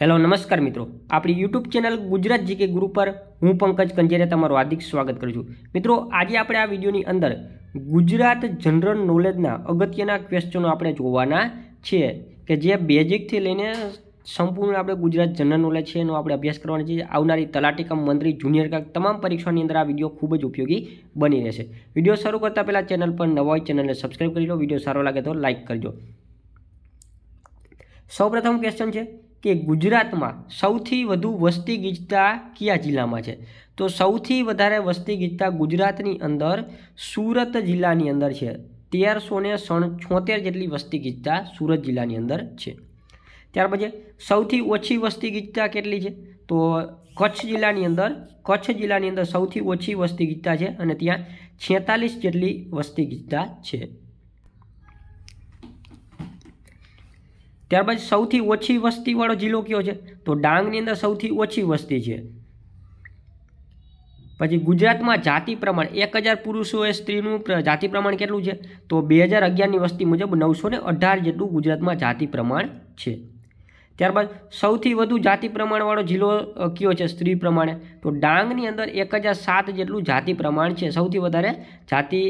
hello નમસ્કાર મિત્રો આપણી યુટ્યુબ ચેનલ ગુજરાત જીકે ગુરુ પર હું પંકજ કંજેરિયા તમારું હાર્દિક સ્વાગત કરું છું મિત્રો આજે આપણે આ વિડીયોની અંદર ગુજરાત જનરલ નોલેજના અગત્યના ક્વેશ્ચનો આપણે જોવાના છીએ કે જે બેઝિકથી લઈને સંપૂર્ણ આપણે ગુજરાત જનરલ નોલેજ છે એનો આપણે અભ્યાસ કરવાની છે આવનારી તલાટી કમ મંત્રી જુનિયર કમ તમામ પરીક્ષાની અંદર આ વિડીયો ખૂબ જ ઉપયોગી બની રહેશે વિડીયો શરૂ કરતાં પહેલાં ચેનલ પર નવા હોય ચેનલને સબસ્ક્રાઈબ કરી લો વિડીયો સારો લાગે તો લાઇક કરજો સૌપ્રથમ ક્વેશ્ચન છે કે ગુજરાતમાં સૌથી વધુ વસ્તી ગીચતા કયા જિલ્લામાં છે તો સૌથી વધારે વસ્તી ગીચતા ગુજરાતની અંદર સુરત જિલ્લાની અંદર છે તેરસો ને છોતેર જેટલી વસ્તી ગીચતા સુરત જિલ્લાની અંદર છે ત્યાર પછી સૌથી ઓછી વસ્તી ગીચતા કેટલી છે તો કચ્છ જિલ્લાની અંદર કચ્છ જિલ્લાની અંદર સૌથી ઓછી વસ્તી ગીચતા છે અને ત્યાં છેતાલીસ જેટલી વસ્તી ગીચતા છે ત્યારબાદ સૌથી ઓછી વસ્તીવાળો જિલ્લો કયો છે તો ડાંગની અંદર સૌથી ઓછી વસ્તી છે પછી ગુજરાતમાં જાતિ પ્રમાણ એક હજાર પુરુષોએ સ્ત્રીનું જાતિ પ્રમાણ કેટલું છે તો બે હજાર અગિયારની વસ્તી મુજબ નવસો ને અઢાર જેટલું ગુજરાતમાં જાતિ પ્રમાણ છે ત્યારબાદ સૌથી વધુ જાતિ પ્રમાણવાળો જિલ્લો કયો છે સ્ત્રી પ્રમાણે તો ડાંગની અંદર એક હજાર સાત જેટલું જાતિ પ્રમાણ છે સૌથી વધારે જાતિ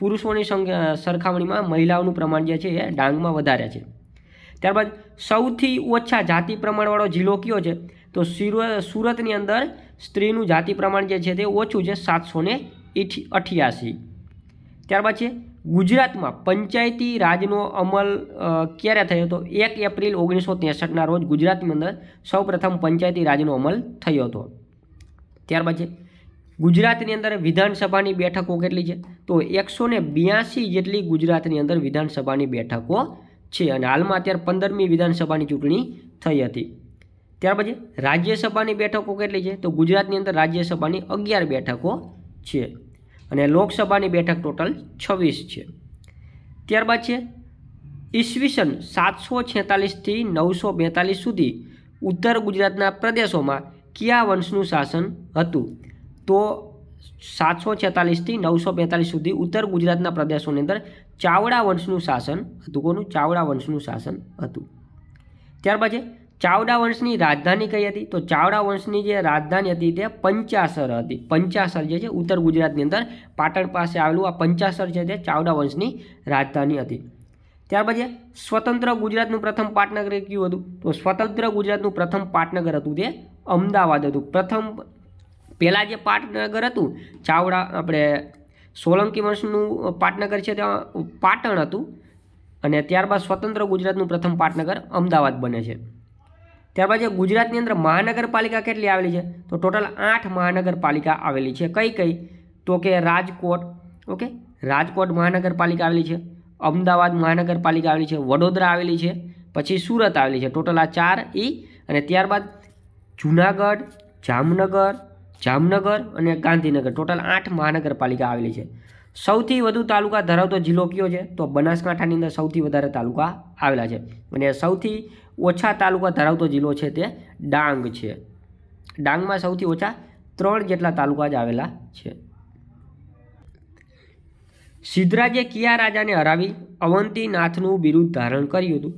પુરુષોની સંખ્યા સરખામણીમાં મહિલાઓનું પ્રમાણ જે છે એ ડાંગમાં વધારે છે ત્યારબાદ સૌથી ઓછા જાતિ પ્રમાણવાળો જિલ્લો કયો છે તો સુરતની અંદર સ્ત્રીનું જાતિ પ્રમાણ જે છે તે ઓછું છે સાતસો ને અઠ્યાસી ત્યારબાદ છે ગુજરાતમાં પંચાયતી રાજનો અમલ ક્યારે થયો હતો એક એપ્રિલ ઓગણીસો ત્રેસઠના રોજ ગુજરાતની અંદર સૌપ્રથમ પંચાયતી રાજનો અમલ થયો હતો ત્યારબાદ છે ગુજરાતની અંદર વિધાનસભાની બેઠકો કેટલી છે તો એકસો બ્યાસી જેટલી ગુજરાતની અંદર વિધાનસભાની બેઠકો છે અને હાલમાં અત્યારે પંદરમી વિધાનસભાની ચૂંટણી થઈ હતી ત્યાર પછી રાજ્યસભાની બેઠકો કેટલી છે તો ગુજરાતની અંદર રાજ્યસભાની અગિયાર બેઠકો છે અને લોકસભાની બેઠક ટોટલ છવ્વીસ છે ત્યારબાદ છે ઈસવીસન સાતસો છેતાલીસથી નવસો બેતાલીસ સુધી ઉત્તર ગુજરાતના પ્રદેશોમાં કયા વંશનું શાસન હતું તો સાતસો છેતાલીસથી નવસો બેતાલીસ સુધી ઉત્તર ગુજરાતના પ્રદેશોની અંદર ચાવડા વંશનું શાસન હતું કોનું ચાવડા વંશનું શાસન હતું ત્યાર પછી ચાવડા વંશની રાજધાની કઈ હતી તો ચાવડા વંશની જે રાજધાની હતી તે પંચાસર હતી પંચાસર જે છે ઉત્તર ગુજરાતની અંદર પાટણ પાસે આવેલું આ પંચાસર છે તે ચાવડા વંશની રાજધાની હતી ત્યાર પછી સ્વતંત્ર ગુજરાતનું પ્રથમ પાટનગર કયું હતું તો સ્વતંત્ર ગુજરાતનું પ્રથમ પાટનગર હતું તે અમદાવાદ હતું પ્રથમ પહેલાં જે પાટનગર હતું ચાવડા આપણે સોલંકી વંશનું પાટનગર છે ત્યાં પાટણ હતું અને ત્યારબાદ સ્વતંત્ર ગુજરાતનું પ્રથમ પાટનગર અમદાવાદ બને છે ત્યારબાદ જે ગુજરાતની અંદર મહાનગરપાલિકા કેટલી આવેલી છે તો ટોટલ આઠ મહાનગરપાલિકા આવેલી છે કઈ કઈ તો કે રાજકોટ ઓકે રાજકોટ મહાનગરપાલિકા આવેલી છે અમદાવાદ મહાનગરપાલિકા આવેલી છે વડોદરા આવેલી છે પછી સુરત આવેલી છે ટોટલ આ ચાર ઈ અને ત્યારબાદ જુનાગઢ જામનગર જામનગર અને ગાંધીનગર ટોટલ આઠ મહાનગરપાલિકા આવેલી છે સૌથી વધુ તાલુકા ધરાવતો જિલ્લો કયો છે તો બનાસકાંઠાની અંદર સૌથી વધારે તાલુકા આવેલા છે અને સૌથી ઓછા તાલુકા ધરાવતો જિલ્લો છે તે ડાંગ છે ડાંગમાં સૌથી ઓછા ત્રણ જેટલા તાલુકા જ આવેલા છે સિદ્ધરાજે કિયા રાજાને હરાવી અવંતીનાથનું બિરુદ ધારણ કર્યું હતું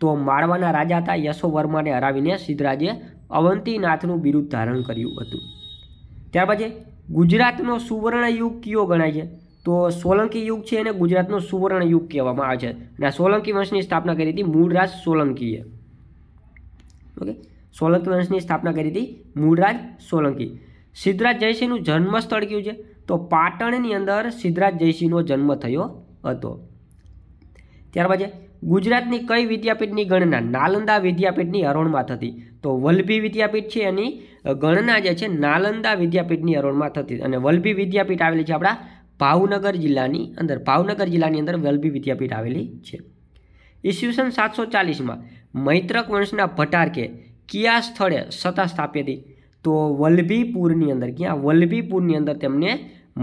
તો માળવાના રાજા હતા યશોવર્માને હરાવીને સિદ્ધરાજે અવંતીનાથનું બિરુદ ધારણ કર્યું હતું ત્યારબાદ છે ગુજરાતનો સુવર્ણ યુગ કયો ગણાય છે તો સોલંકી યુગ છે એને ગુજરાતનો સુવર્ણ યુગ કહેવામાં આવે છે અને આ સોલંકી વંશની સ્થાપના કરી હતી મૂળરાજ સોલંકીએ ઓકે સોલંકી વંશની સ્થાપના કરી હતી મૂળરાજ સોલંકી સિદ્ધરાજ જયસિંહનું જન્મસ્થળ કયું છે તો પાટણની અંદર સિદ્ધરાજ જયસિંહનો જન્મ થયો હતો ત્યારબાદ ગુજરાતની કઈ વિદ્યાપીઠની ગણના નાલંદા વિદ્યાપીઠની હરોળમાં થતી તો વલ્લભી વિદ્યાપીઠ છે એની ગણના જે છે નાલંદા વિદ્યાપીઠની હરોળમાં થતી અને વલ્ભી વિદ્યાપીઠ આવેલી છે આપણા ભાવનગર જિલ્લાની અંદર ભાવનગર જિલ્લાની અંદર વલ્ભી વિદ્યાપીઠ આવેલી છે ઈસવીસન સાતસો ચાલીસમાં મૈત્રક વંશના ભટારકે કયા સ્થળે સત્તા સ્થાપી હતી તો વલ્લભીપુરની અંદર ક્યાં વલ્લભીપુરની અંદર તેમને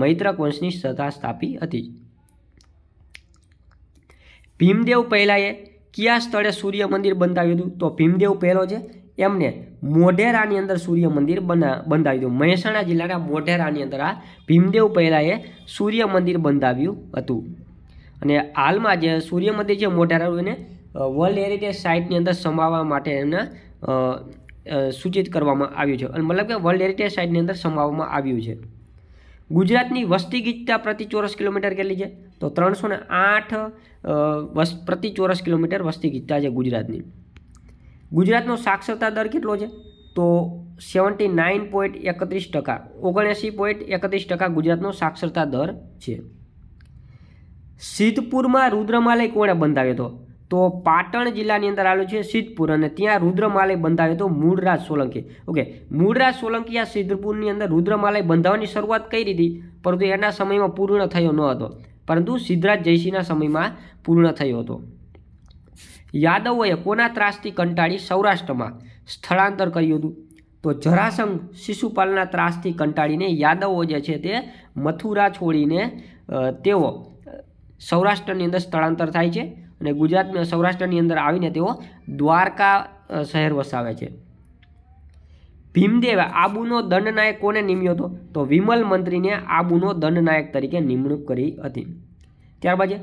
મૈત્રક વંશની સત્તા સ્થાપી હતી ભીમદેવ પહેલાંએ કયા સ્થળે સૂર્ય મંદિર બંધાવ્યું હતું તો ભીમદેવ પહેલો છે એમને મોઢેરાની અંદર સૂર્ય મંદિર બના બંધાવી દીધું મહેસાણા જિલ્લાના મોઢેરાની અંદર આ ભીમદેવ પહેલાંએ સૂર્ય મંદિર બંધાવ્યું હતું અને હાલમાં જે સૂર્ય મંદિર છે મોઢેરાનું એને વર્લ્ડ હેરિટેજ સાઇટની અંદર સમાવવા માટે એમને સૂચિત કરવામાં આવ્યું છે અને મતલબ કે વર્લ્ડ હેરિટેજ સાઇટની અંદર સમાવવામાં આવ્યું છે ગુજરાતની વસ્તી ગીચતા પ્રતિ ચોરસ કિલોમીટર કેટલી છે તો ત્રણસો ને આઠ પ્રતિ ચોરસ કિલોમીટર વસ્તી ગીચતા છે ગુજરાતની ગુજરાતનો સાક્ષરતા દર કેટલો છે તો સેવન્ટી નાઇન પોઈન્ટ એકત્રીસ ટકા ઓગણએંસી પોઈન્ટ એકત્રીસ ટકા ગુજરાતનો સાક્ષરતા દર છે સિદ્ધપુરમાં રુદ્રમાલય કોણે બંધાવ્યો હતો તો પાટણ જિલ્લાની અંદર આવેલું છે સિદ્ધપુર અને ત્યાં રુદ્રમાલય બંધાવ્યો હતો મૂળરાજ સોલંકી ઓકે મૂળરાજ સોલંકી આ સિદ્ધપુરની અંદર રુદ્રમાલય બંધાવવાની શરૂઆત કરી હતી પરંતુ એના સમયમાં પૂર્ણ થયો ન હતો પરંતુ સિદ્ધરાજ જયસિંહના સમયમાં પૂર્ણ થયો હતો યાદવોએ કોના ત્રાસથી કંટાળી સૌરાષ્ટ્રમાં સ્થળાંતર કર્યું હતું તો જરાસંઘ શિશુપાલના ત્રાસથી કંટાળીને યાદવો જે છે તે મથુરા છોડીને તેઓ સૌરાષ્ટ્રની અંદર સ્થળાંતર થાય છે અને ગુજરાતમાં સૌરાષ્ટ્રની અંદર આવીને તેઓ દ્વારકા શહેર વસાવે છે ભીમદેવ આબુનો દંડનાયક કોને નિમ્યો હતો તો વિમલ મંત્રીને આબુનો દંડનાયક તરીકે નિમણૂક કરી હતી ત્યારબાદ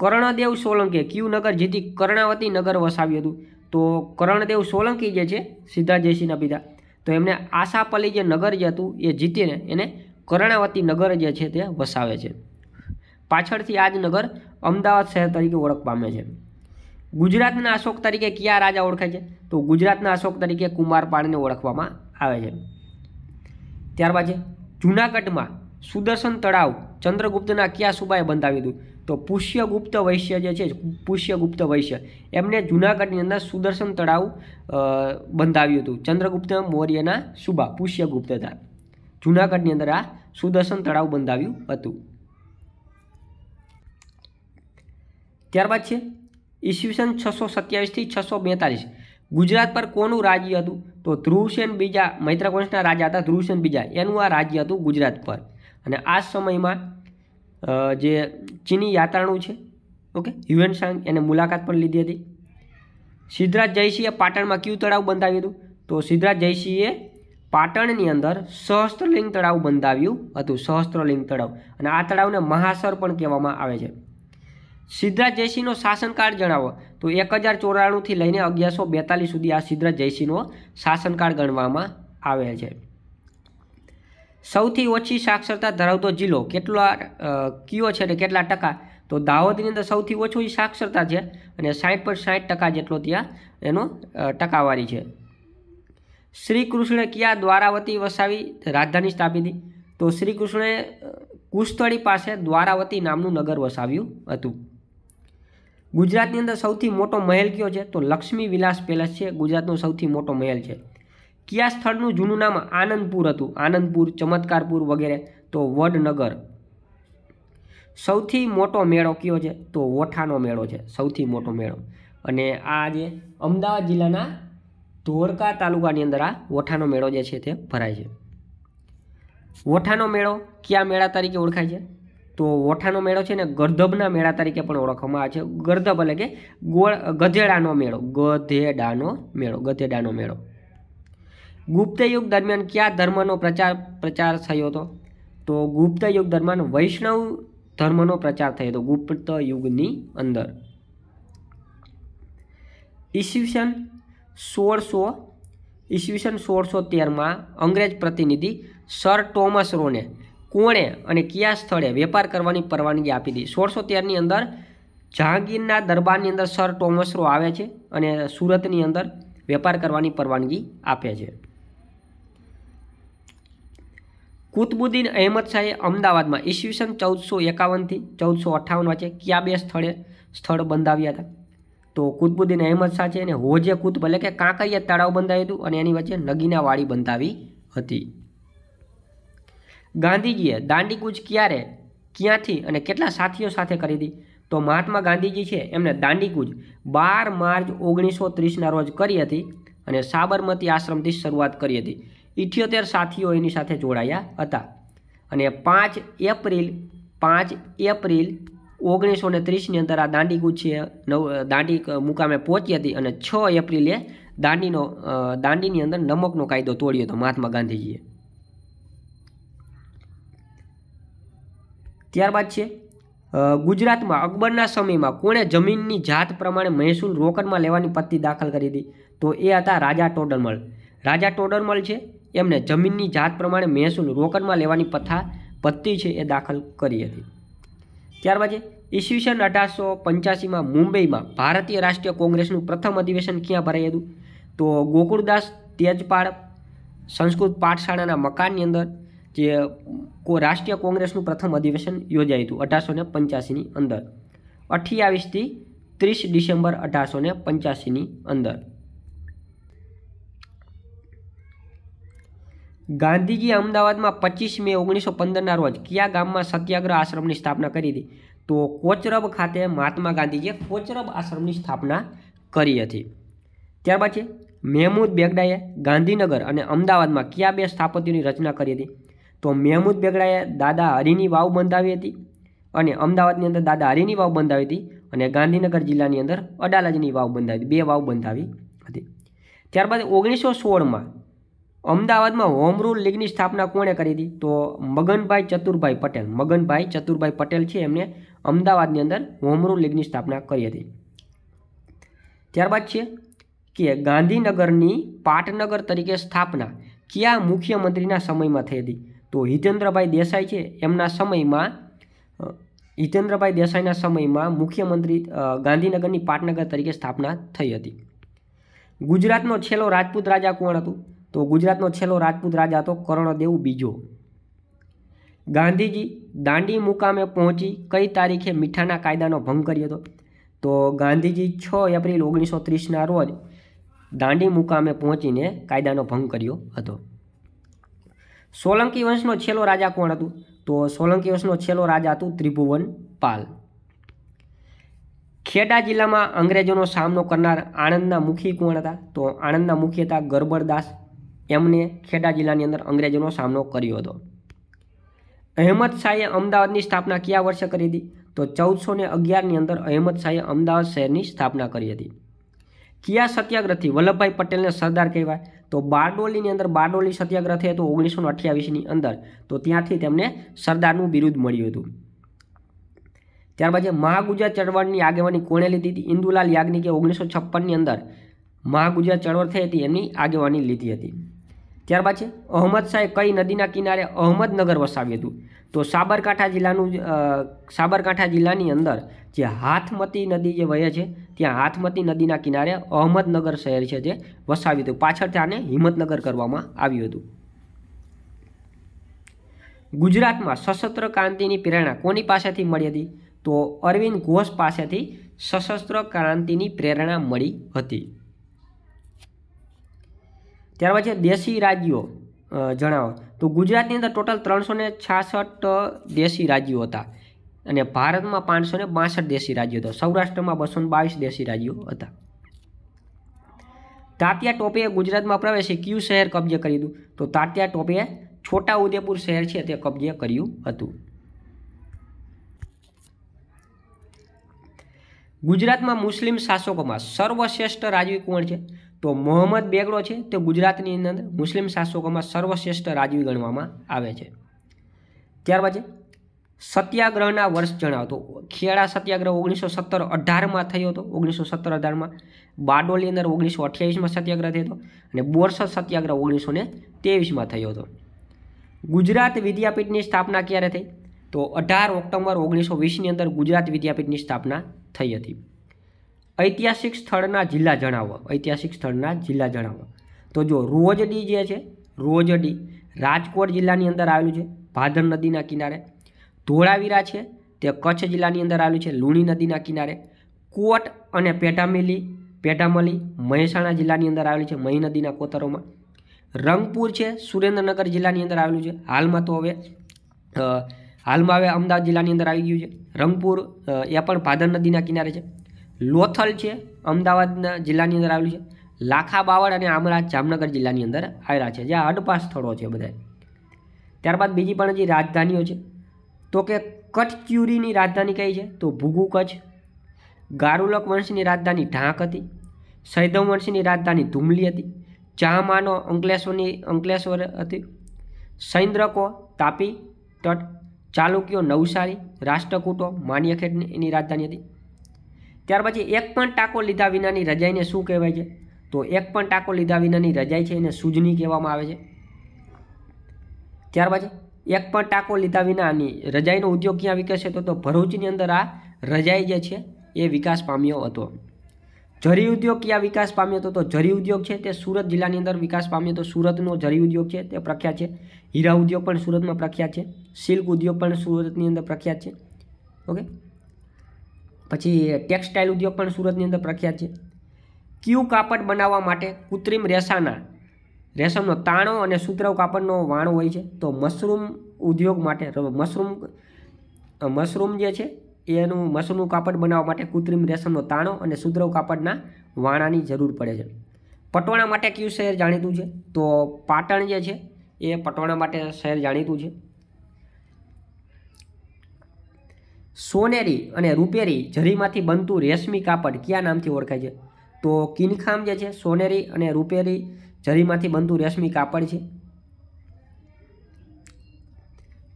કર્ણદેવ સોલંકીએ ક્યુ નગર જેથી કર્ણાવતી નગર વસાવ્યું હતું તો કર્ણદેવ સોલંકી જે છે સિદ્ધાર્થ જયસિંહના પિતા તો એમને આશાપલ્લી જે નગર જે હતું એ જીતીને એને કર્ણાવતી નગર જે છે તે વસાવે છે પાછળથી આ જ નગર અમદાવાદ શહેર તરીકે ઓળખ પામે છે ગુજરાતના અશોક તરીકે કયા રાજા ઓળખાય છે તો ગુજરાતના અશોક તરીકે કુમારપાળને ઓળખવામાં આવે છે ત્યારબાદ છે જૂનાગઢમાં સુદર્શન તળાવ ચંદ્રગુપ્તના કયા સુબાએ બંધાવી દીધું તો પુષ્યગુપ્ત વૈશ્ય જે છે પુષ્યગુપ્ત વૈશ્ય એમને જૂનાગઢની અંદર સુદર્શન તળાવ બંધાવ્યું હતું ચંદ્રગુપ્ત મૌર્યના સુબા પુષ્યગુપ્ત હતા જૂનાગઢની અંદર આ સુદર્શન તળાવ બંધાવ્યું હતું ત્યારબાદ છે ઈસવીસન છસો સત્યાવીસથી છસો બેતાલીસ ગુજરાત પર કોનું રાજ્ય હતું તો ધ્રુવસેન બીજા મૈત્રકવંશના રાજા હતા ધ્રુવસેન બીજા એનું આ રાજ્ય હતું ગુજરાત પર અને આ સમયમાં જે ચીની યાત્રાળુ છે ઓકે હ્યુએન સાંગ એને મુલાકાત પણ લીધી હતી સિદ્ધરાજ જયસિંહે પાટણમાં કયું તળાવ બંધાવ્યું હતું તો સિદ્ધરાજ જયસિંહે પાટણની અંદર સહસ્ત્રલિંગ તળાવ બંધાવ્યું હતું સહસ્ત્રલિંગ તળાવ અને આ તળાવને મહાસર પણ કહેવામાં આવે છે સિદ્ધરાજ જયસિંહનો શાસનકાળ જણાવો તો એક હજાર ચોરાણુંથી લઈને અગિયારસો બેતાલીસ સુધી આ સિદ્ધરાજ જયસિંહનો શાસનકાળ ગણવામાં આવે છે સૌથી ઓછી સાક્ષરતા ધરાવતો જિલ્લો કેટલો કયો છે અને કેટલા ટકા તો દાહોદની અંદર સૌથી ઓછી સાક્ષરતા છે અને સાઠ પર સાઠ ટકા જેટલો ત્યાં એનો ટકાવારી છે શ્રી કૃષ્ણે કયા દ્વારાવતી વસાવી રાજધાની સ્થાપી તો શ્રી કૃષ્ણે કુશતળી પાસે દ્વારાવતી નામનું નગર વસાવ્યું હતું ગુજરાતની અંદર સૌથી મોટો મહેલ કયો છે તો લક્ષ્મી વિલાસ પેલેસ છે ગુજરાતનો સૌથી મોટો મહેલ છે કયા સ્થળનું જૂનું નામ આનંદપુર હતું આનંદપુર ચમત્કારપુર વગેરે તો વડનગર સૌથી મોટો મેળો કયો છે તો વોઠાનો મેળો છે સૌથી મોટો મેળો અને આ જે અમદાવાદ જિલ્લાના ધોળકા તાલુકાની અંદર આ વોઠાનો મેળો જે છે તે ભરાય છે વોઠાનો મેળો કયા મેળા તરીકે ઓળખાય છે તો વોઠાનો મેળો છે ને ગર્ધબના મેળા તરીકે પણ ઓળખવામાં આવે છે ગર્ધબ એટલે કે ગોળ ગધેડાનો મેળો ગધેડાનો મેળો ગધેડાનો મેળો ગુપ્ત યુગ દરમિયાન કયા ધર્મનો પ્રચાર પ્રચાર થયો હતો તો ગુપ્ત યુગ દરમિયાન વૈષ્ણવ ધર્મનો પ્રચાર થયો હતો ગુપ્ત યુગની અંદર ઈસવીસન સોળસો ઈસવીસન સોળસો તેરમાં અંગ્રેજ પ્રતિનિધિ સર ટોમસ રોને કોણે અને કયા સ્થળે વેપાર કરવાની પરવાનગી આપી હતી સોળસો તેરની અંદર જહાંગીરના દરબારની અંદર સર ટોમસ રો આવે છે અને સુરતની અંદર વેપાર કરવાની પરવાનગી આપે છે કુતબુદ્દીન અહેમદ શાહે અમદાવાદમાં ઈસવીસન ચૌદસો એકાવનથી ચૌદસો અઠ્ઠાવન વચ્ચે કયા બે સ્થળે સ્થળ બંધાવ્યા હતા તો કુતબુદ્દીન અહેમદ શાહ છે અને હોજે કુતબ એટલે કે કાંકરિયા તળાવ બંધાવ્યું હતું અને એની વચ્ચે નગીના વાડી બંધાવી હતી ગાંધીજીએ દાંડીકૂચ ક્યારે ક્યાંથી અને કેટલા સાથીઓ સાથે કરી હતી તો મહાત્મા ગાંધીજી છે એમને દાંડીકૂચ બાર માર્ચ ઓગણીસો ત્રીસના રોજ કરી હતી અને સાબરમતી આશ્રમથી શરૂઆત કરી હતી ઇઠ્યોતેર સાથીઓ એની સાથે જોડાયા હતા અને પાંચ એપ્રિલ પાંચ એપ્રિલ ઓગણીસો ને ત્રીસની અંદર આ દાંડી ગુચ્છીએ નવ દાંડી મુકામે પહોંચી હતી અને છ એપ્રિલે દાંડીનો દાંડીની અંદર નમકનો કાયદો તોડ્યો હતો મહાત્મા ગાંધીજીએ ત્યારબાદ છે ગુજરાતમાં અકબરના સમયમાં કોણે જમીનની જાત પ્રમાણે મહેસૂલ રોકડમાં લેવાની પત્તી દાખલ કરી હતી તો એ હતા રાજા ટોડરમલ રાજા ટોડરમલ છે એમણે જમીનની જાત પ્રમાણે મહેસૂલ રોકડમાં લેવાની પથા પત્તી છે એ દાખલ કરી હતી ત્યારબાદ ઈસવીસન અઢારસો પંચ્યાસીમાં મુંબઈમાં ભારતીય રાષ્ટ્રીય કોંગ્રેસનું પ્રથમ અધિવેશન ક્યાં ભરાયું હતું તો ગોકુળદાસ તેજપાળ સંસ્કૃત પાઠશાળાના મકાનની અંદર જે રાષ્ટ્રીય કોંગ્રેસનું પ્રથમ અધિવેશન યોજાયું હતું અઢારસો ને પંચ્યાસીની અંદર અઠ્યાવીસથી ત્રીસ ડિસેમ્બર અઢારસો ને પંચ્યાસીની અંદર ગાંધીજીએ અમદાવાદમાં પચીસ મે ઓગણીસો પંદરના રોજ કયા ગામમાં સત્યાગ્રહ આશ્રમની સ્થાપના કરી હતી તો કોચરબ ખાતે મહાત્મા ગાંધીજીએ કોચરબ આશ્રમની સ્થાપના કરી હતી ત્યારબાદ છે મહેમૂદ બેગડાએ ગાંધીનગર અને અમદાવાદમાં કયા બે સ્થાપત્યોની રચના કરી હતી તો મહેમૂદ બેગડાએ દાદા હરિની વાવ બંધાવી હતી અને અમદાવાદની અંદર દાદા હરિની વાવ બંધાવી હતી અને ગાંધીનગર જિલ્લાની અંદર અડાલજની વાવ બંધાવી બે વાવ બંધાવી હતી ત્યારબાદ ઓગણીસો સોળમાં અમદાવાદમાં હોમ રૂલ લીગની સ્થાપના કોણે કરી હતી તો મગનભાઈ ચતુરભાઈ પટેલ મગનભાઈ ચતુરભાઈ પટેલ છે એમણે અમદાવાદની અંદર હોમ રૂલ લીગની સ્થાપના કરી હતી ત્યારબાદ છે કે ગાંધીનગરની પાટનગર તરીકે સ્થાપના કયા મુખ્યમંત્રીના સમયમાં થઈ હતી તો હિતેન્દ્રભાઈ દેસાઈ છે એમના સમયમાં હિતેન્દ્રભાઈ દેસાઈના સમયમાં મુખ્યમંત્રી ગાંધીનગરની પાટનગર તરીકે સ્થાપના થઈ હતી ગુજરાતનો છેલ્લો રાજપૂત રાજા કોણ હતું તો ગુજરાતનો છેલ્લો રાજપૂત રાજા હતો કર્ણદેવ બીજો ગાંધીજી દાંડી મુકામે પહોંચી કઈ તારીખે મીઠાના કાયદાનો ભંગ કર્યો હતો તો ગાંધીજી છ એપ્રિલ ઓગણીસો ત્રીસના રોજ દાંડી મુકામે પહોંચીને કાયદાનો ભંગ કર્યો હતો સોલંકી વંશનો છેલ્લો રાજા કોણ હતું તો સોલંકી વંશનો છેલ્લો રાજા હતું ત્રિભુવન પાલ ખેડા જિલ્લામાં અંગ્રેજોનો સામનો કરનાર આણંદના મુખી કોણ હતા તો આણંદના મુખી હતા ગરબરદાસ એમને ખેડા જિલ્લાની અંદર અંગ્રેજોનો સામનો કર્યો હતો અહેમદ શાહે અમદાવાદની સ્થાપના કયા વર્ષે કરી હતી તો ચૌદસો ને અગિયારની અંદર અહેમદ શાહે અમદાવાદ શહેરની સ્થાપના કરી હતી કયા સત્યાગ્રહથી વલ્લભભાઈ પટેલને સરદાર કહેવાય તો બારડોલીની અંદર બારડોલી સત્યાગ્રહ થયો હતો ઓગણીસો અઠ્યાવીસની અંદર તો ત્યાંથી તેમને સરદારનું બિરુદ મળ્યું હતું ત્યારબાદ જે મહાગુજર ચળવળની આગેવાની કોણે લીધી હતી ઇન્દુલાલ યાજ્ઞિકે ઓગણીસો છપ્પનની અંદર મહાગુજરાત ચળવળ થઈ હતી એમની આગેવાની લીધી હતી ત્યારબાદ છે અહમદ શાહે કઈ નદીના કિનારે અહમદનગર વસાવ્યું હતું તો સાબરકાંઠા જિલ્લાનું સાબરકાંઠા જિલ્લાની અંદર જે હાથમતી નદી જે વહે છે ત્યાં હાથમતી નદીના કિનારે અહમદનગર શહેર છે જે વસાવ્યું હતું પાછળથી આને હિંમતનગર કરવામાં આવ્યું હતું ગુજરાતમાં સશસ્ત્ર ક્રાંતિની પ્રેરણા કોની પાસેથી મળી હતી તો અરવિંદ ઘોષ પાસેથી સશસ્ત્ર ક્રાંતિની પ્રેરણા મળી હતી ત્યારબાદ છે દેશી રાજ્યો જણાવો તો ગુજરાતની અંદર ટોટલ ત્રણસો ને છાસઠ દેશી રાજ્યો હતા અને ભારતમાં પાંચસો ને બાસઠ દેશી રાજ્યો હતા સૌરાષ્ટ્રમાં બસો બાવીસ દેશી રાજ્યો હતા તાત્યા ટોપેએ ગુજરાતમાં પ્રવેશી ક્યુ શહેર કબજે કર્યું હતું તો તાતિયા ટોપે છોટા ઉદેપુર શહેર છે તે કબજે કર્યું હતું ગુજરાતમાં મુસ્લિમ શાસકોમાં સર્વશ્રેષ્ઠ રાજવી કોણ છે તો મોહમ્મદ બેગડો છે તે ગુજરાતની અંદર મુસ્લિમ શાસકોમાં સર્વશ્રેષ્ઠ રાજવી ગણવામાં આવે છે ત્યારબાદ સત્યાગ્રહના વર્ષ જણાવતો ખેડા સત્યાગ્રહ ઓગણીસો સત્તર અઢારમાં થયો હતો ઓગણીસો સત્તર અઢારમાં બારડોલી અંદર ઓગણીસો અઠ્યાવીસમાં સત્યાગ્રહ થયો હતો અને બોરસદ સત્યાગ્રહ ઓગણીસો ને તેવીસમાં થયો હતો ગુજરાત વિદ્યાપીઠની સ્થાપના ક્યારે થઈ તો અઢાર ઓક્ટોબર ઓગણીસો વીસની અંદર ગુજરાત વિદ્યાપીઠની સ્થાપના થઈ હતી ઐતિહાસિક સ્થળના જિલ્લા જણાવો ઐતિહાસિક સ્થળના જિલ્લા જણાવો તો જો રૂવજડી જે છે રૂવજડી રાજકોટ જિલ્લાની અંદર આવેલું છે ભાદર નદીના કિનારે ધોળાવીરા છે તે કચ્છ જિલ્લાની અંદર આવેલું છે લુણી નદીના કિનારે કોટ અને પેટામેલી પેટામલી મહેસાણા જિલ્લાની અંદર આવેલી છે મહી નદીના કોતરોમાં રંગપુર છે સુરેન્દ્રનગર જિલ્લાની અંદર આવેલું છે હાલમાં તો હવે હાલમાં હવે અમદાવાદ જિલ્લાની અંદર આવી ગયું છે રંગપુર એ પણ ભાદર નદીના કિનારે છે લોથલ છે અમદાવાદના જિલ્લાની અંદર આવેલું છે લાખા બાવળ અને આમરા જામનગર જિલ્લાની અંદર આવેલા છે જે અડપા સ્થળો છે બધા ત્યારબાદ બીજી પણ જે રાજધાનીઓ છે તો કે કચ્છ ક્યુરીની રાજધાની કઈ છે તો ભૂગુ કચ્છ ગારુલક વંશની રાજધાની ઢાંક હતી સૈદવ વંશની રાજધાની ધુમલી હતી ચામાનો અંકલેશ્વરની અંકલેશ્વર હતી સૈન્દ્રકો તાપી તટ ચાલુક્યો નવસારી રાષ્ટ્રકૂટો માન્યખેડની એની રાજધાની હતી ત્યાર પછી એક પણ ટાંકો લીધા વિનાની રજાઈને શું કહેવાય છે તો એક પણ ટાંકો લીધા વિનાની રજાઈ છે એને સૂજની કહેવામાં આવે છે ત્યાર પછી એક પણ ટાંકો લીધા વિનાની રજાઈનો ઉદ્યોગ ક્યાં વિકસે તો ભરૂચની અંદર આ રજાઈ જે છે એ વિકાસ પામ્યો હતો જરી ઉદ્યોગ ક્યાં વિકાસ પામ્યો હતો તો જરી ઉદ્યોગ છે તે સુરત જિલ્લાની અંદર વિકાસ પામ્યો તો સુરતનો જરી ઉદ્યોગ છે તે પ્રખ્યાત છે હીરા ઉદ્યોગ પણ સુરતમાં પ્રખ્યાત છે સિલ્ક ઉદ્યોગ પણ સુરતની અંદર પ્રખ્યાત છે ઓકે પછી ટેક્સટાઇલ ઉદ્યોગ પણ સુરતની અંદર પ્રખ્યાત છે ક્યુ કાપડ બનાવવા માટે કૃત્રિમ રેસાના રેશમનો તાણો અને સૂત્રવ કાપડનો વાણો હોય છે તો મશરૂમ ઉદ્યોગ માટે મશરૂમ મશરૂમ જે છે એનું મશરૂમનું કાપડ બનાવવા માટે કૃત્રિમ રેશમનો તાણો અને સૂત્રવ કાપડના વાણાની જરૂર પડે છે પટોળા માટે ક્યુ શહેર જાણીતું છે તો પાટણ જે છે એ પટોળા માટે શહેર જાણીતું છે સોનેરી અને રૂપેરી જરીમાંથી બનતું રેશમી કાપડ કયા નામથી ઓળખાય છે તો કિનખામ જે છે સોનેરી અને રૂપેરી જરીમાંથી બનતું રેશમી કાપડ છે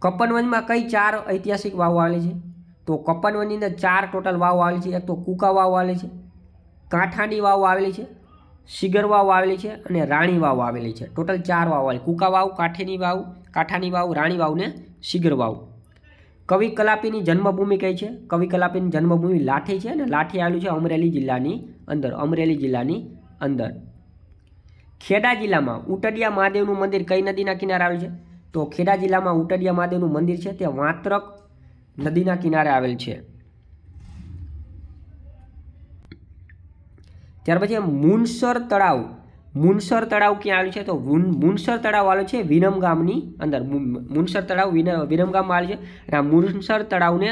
કપનવંજમાં કઈ ચાર ઐતિહાસિક વાવ આવેલી છે તો કપનવનની અંદર ચાર ટોટલ વાવ આવેલી છે એક તો કુકા વાવ આવેલી છે કાંઠાની વાવ આવેલી છે સિગર વાવ આવેલી છે અને રાણી વાવ આવેલી છે ટોટલ ચાર વાવ આવેલી કુકા વાવ કાંઠેની વાવ કાંઠાની વાવ રાણી વાવ ને સિગર વાવ કવિ કલાપીની જન્મભૂમિ કઈ છે કવિ કલાપીની જન્મભૂમિ લાઠી છે અને લાઠી આવેલું છે અમરેલી જિલ્લાની અંદર અમરેલી જિલ્લાની અંદર ખેડા જિલ્લામાં ઉટડિયા મહાદેવનું મંદિર કઈ નદીના કિનારે આવેલું છે તો ખેડા જિલ્લામાં ઉટડિયા મહાદેવનું મંદિર છે તે વાંતરક નદીના કિનારે આવેલ છે ત્યાર પછી મુનસર તળાવ મુનસર તળાવ ક્યાં આવ્યું છે તો મુનસર તળાવ આવેલું છે વિનમ ગામની અંદર મુનસર તળાવ વિનમ ગામમાં આવેલું છે અને આ મુનસર તળાવને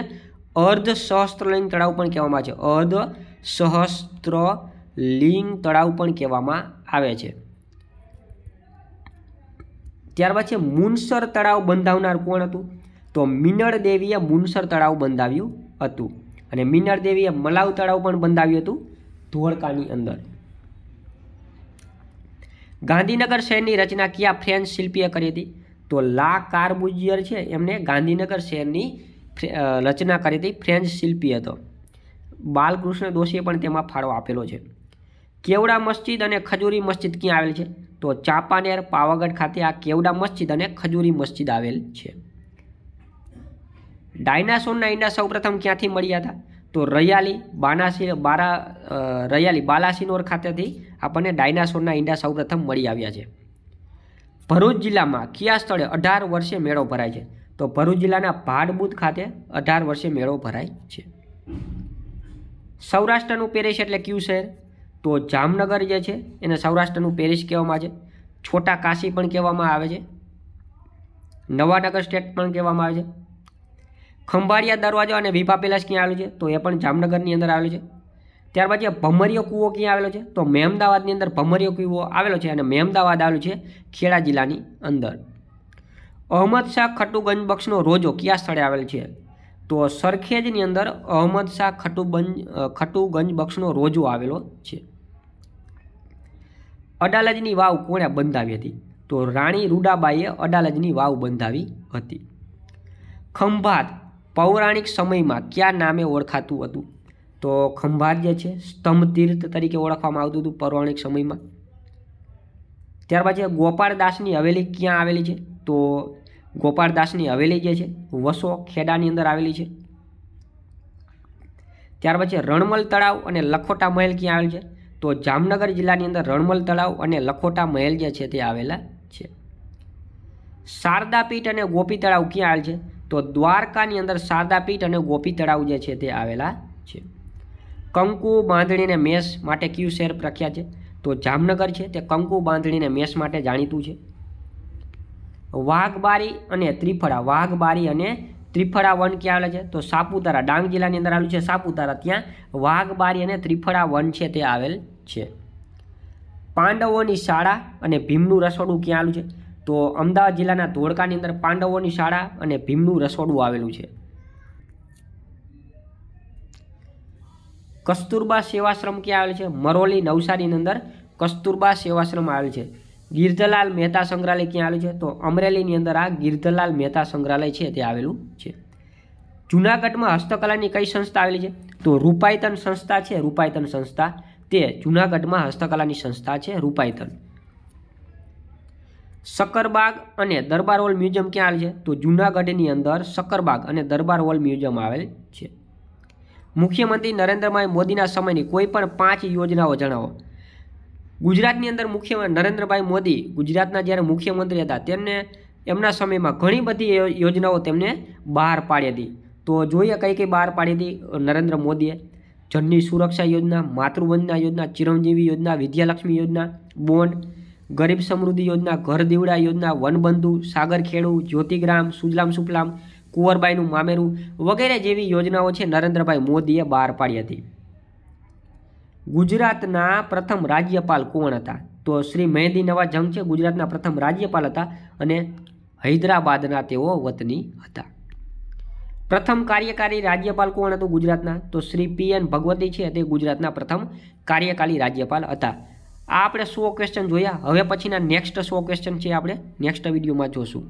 અર્ધ સહસ્ત્રલિંગ તળાવ પણ કહેવામાં આવે છે અર્ધ સહસ્ત્ર લિંગ તળાવ પણ કહેવામાં આવે છે ત્યારબાદ છે મુનસર તળાવ બંધાવનાર કોણ હતું તો મિનળ દેવીએ મુનસર તળાવ બંધાવ્યું હતું અને મિનળ દેવીએ મલાવ તળાવ પણ બંધાવ્યું હતું ધોળકાની અંદર ગાંધીનગર શહેરની રચના કયા ફ્રેન્ચ શિલ્પીએ કરી હતી તો લા કાર્બુજિયર છે એમને ગાંધીનગર શહેરની રચના કરી હતી ફ્રેન્ચ શિલ્પી હતો બાલકૃષ્ણ દોશીએ પણ તેમાં ફાળો આપેલો છે કેવડા મસ્જિદ અને ખજૂરી મસ્જિદ ક્યાં આવેલ છે તો ચાપાનેર પાવાગઢ ખાતે આ કેવડા મસ્જિદ અને ખજૂરી મસ્જિદ આવેલ છે ડાયનાસોરના ઈંડા સૌપ્રથમ ક્યાંથી મળ્યા હતા તો રયાલી બાનાસી બારા રયાલી બાલાસીનોર ખાતેથી આપણને ડાયનાસોરના ઈંડા સૌપ્રથમ મળી આવ્યા છે ભરૂચ જિલ્લામાં કયા સ્થળે અઢાર વર્ષે મેળો ભરાય છે તો ભરૂચ જિલ્લાના ભાડબુદ ખાતે અઢાર વર્ષે મેળો ભરાય છે સૌરાષ્ટ્રનું પેરિસ એટલે ક્યુ શહેર તો જામનગર જે છે એને સૌરાષ્ટ્રનું પેરિસ કહેવામાં છે છોટા કાશી પણ કહેવામાં આવે છે નવાનગર સ્ટેટ પણ કહેવામાં આવે છે ખંભાળિયા દરવાજો અને વિભા પેલેસ ક્યાં આવેલું છે તો એ પણ જામનગરની અંદર આવેલું છે ત્યારબાદ જે ભમરિયો કૂવો ક્યાં આવેલો છે તો મહેમદાવાદની અંદર ભમરિયો કૂવો આવેલો છે અને મહેમદાવાદ આવેલું છે ખેડા જિલ્લાની અંદર અહમદ શાહ ખટુગંજ બક્ષનો રોજો ક્યાં સ્થળે આવેલ છે તો સરખેજની અંદર અહમદ શાહ ખટુબંજ ખટુગંજ બક્ષનો રોજો આવેલો છે અડાલજની વાવ કોણે બંધાવી હતી તો રાણી રૂડાબાઈએ અડાલજની વાવ બંધાવી હતી ખંભાત પૌરાણિક સમયમાં કયા નામે ઓળખાતું હતું તો ખંભાત જે છે સ્તંભ તીર્થ તરીકે ઓળખવામાં આવતું હતું પૌરાણિક સમયમાં ત્યારબાદ છે ગોપાળદાસની હવેલી ક્યાં આવેલી છે તો ગોપાળદાસની હવેલી જે છે વસો ખેડાની અંદર આવેલી છે ત્યારબાદ છે રણમલ તળાવ અને લખોટા મહેલ ક્યાં આવેલ છે તો જામનગર જિલ્લાની અંદર રણમલ તળાવ અને લખોટા મહેલ જે છે તે આવેલા છે શારદાપીઠ અને ગોપી તળાવ ક્યાં આવેલ છે તો દ્વારકાની અંદર શારદાપીઠ અને ગોપી તળાવ જે છે તે આવેલા છે કંકુ બાંધણીને મેષ માટે કયું શહેર પ્રખ્યાત છે તો જામનગર છે તે કંકુ બાંધણીને મેષ માટે જાણીતું છે વાઘબારી અને ત્રિફળા વાઘબારી અને ત્રિફળા વન ક્યાં આવેલા છે તો સાપુતારા ડાંગ જિલ્લાની અંદર આવેલું છે સાપુતારા ત્યાં વાઘબારી અને ત્રિફળા વન છે તે આવેલ છે પાંડવોની શાળા અને ભીમનું રસોડું ક્યાં આવેલું છે તો અમદાવાદ જિલ્લાના ધોળકાની અંદર પાંડવોની શાળા અને ભીમનું રસોડું આવેલું છે કસ્તુરબા સેવાશ્રમ ક્યાં આવેલ છે મરોલી નવસારીની અંદર કસ્તુરબા સેવાશ્રમ આવેલ છે ગિરધલાલ મહેતા સંગ્રહાલય ક્યાં આવેલું છે તો અમરેલીની અંદર આ ગિરધલાલ મહેતા સંગ્રહાલય છે તે આવેલું છે જૂનાગઢમાં હસ્તકલાની કઈ સંસ્થા આવેલી છે તો રૂપાયતન સંસ્થા છે રૂપાયતન સંસ્થા તે જૂનાગઢમાં હસ્તકલાની સંસ્થા છે રૂપાયતન સકરબાગ અને દરબાર હોલ મ્યુઝિયમ ક્યાં આવેલ છે તો જૂનાગઢની અંદર સકરબાગ અને દરબાર હોલ મ્યુઝિયમ આવેલ છે મુખ્યમંત્રી નરેન્દ્રભાઈ મોદીના સમયની કોઈ પણ પાંચ યોજનાઓ જણાવો ગુજરાતની અંદર મુખ્ય નરેન્દ્રભાઈ મોદી ગુજરાતના જ્યારે મુખ્યમંત્રી હતા તેમને એમના સમયમાં ઘણી બધી યોજનાઓ તેમને બહાર પાડી હતી તો જોઈએ કઈ કઈ બહાર પાડી હતી નરેન્દ્ર મોદીએ જનની સુરક્ષા યોજના માતૃવંદના યોજના ચિરંજીવી યોજના વિદ્યાલક્ષ્મી યોજના બોન્ડ ગરીબ સમૃદ્ધિ યોજના ઘર દીવડા યોજના વનબંધુ સાગર ખેડુ જ્યોતિગ્રામ સુજલામ સુફલામ કુંવરબાઈનું મામેરું વગેરે જેવી યોજનાઓ છે નરેન્દ્રભાઈ મોદીએ બહાર પાડી હતી ગુજરાતના પ્રથમ રાજ્યપાલ કોણ હતા તો શ્રી મહેંદી નવા જંગ છે ગુજરાતના પ્રથમ રાજ્યપાલ હતા અને હૈદરાબાદના તેઓ વતની હતા પ્રથમ કાર્યકારી રાજ્યપાલ કોણ હતું ગુજરાતના તો શ્રી પી એન ભગવતી છે તે ગુજરાતના પ્રથમ કાર્યકારી રાજ્યપાલ હતા આ આપણે શો ક્વેશ્ચન જોયા હવે પછીના નેક્સ્ટ શો ક્વેશ્ચન છે આપણે નેક્સ્ટ વિડીયોમાં જોશું